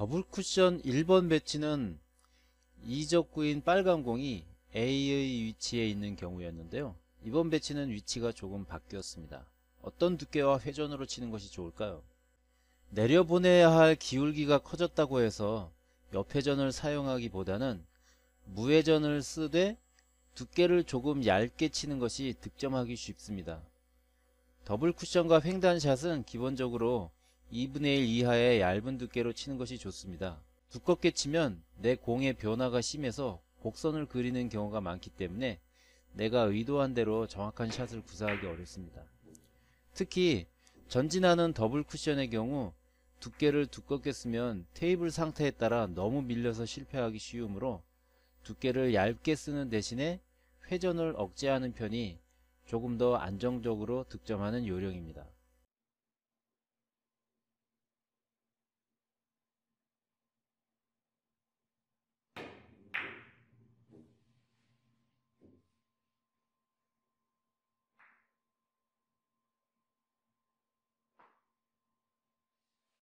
더블 쿠션 1번 배치는 이적구인 빨간 공이 A의 위치에 있는 경우였는데요. 이번 배치는 위치가 조금 바뀌었습니다. 어떤 두께와 회전으로 치는 것이 좋을까요? 내려보내야 할 기울기가 커졌다고 해서 옆회전을 사용하기보다는 무회전을 쓰되 두께를 조금 얇게 치는 것이 득점하기 쉽습니다. 더블 쿠션과 횡단샷은 기본적으로 2분의 1 이하의 얇은 두께로 치는 것이 좋습니다. 두껍게 치면 내 공의 변화가 심해서 곡선을 그리는 경우가 많기 때문에 내가 의도한 대로 정확한 샷을 구사하기 어렵습니다. 특히 전진하는 더블 쿠션의 경우 두께를 두껍게 쓰면 테이블 상태에 따라 너무 밀려서 실패하기 쉬우므로 두께를 얇게 쓰는 대신에 회전을 억제하는 편이 조금 더 안정적으로 득점하는 요령입니다.